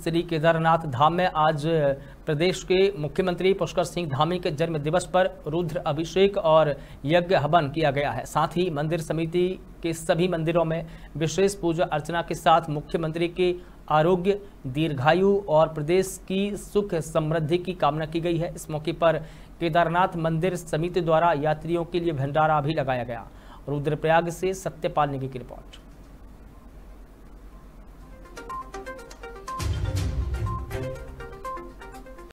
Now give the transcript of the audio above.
श्री केदारनाथ धाम में आज प्रदेश के मुख्यमंत्री पुष्कर सिंह धामी के जन्म दिवस पर रुद्र अभिषेक और यज्ञ हवन किया गया है साथ ही मंदिर समिति के सभी मंदिरों में विशेष पूजा अर्चना के साथ मुख्यमंत्री के आरोग्य दीर्घायु और प्रदेश की सुख समृद्धि की कामना की गई है इस मौके पर केदारनाथ मंदिर समिति द्वारा यात्रियों के लिए भंडारा भी लगाया गया रुद्रप्रयाग से सत्यपाल निगी की रिपोर्ट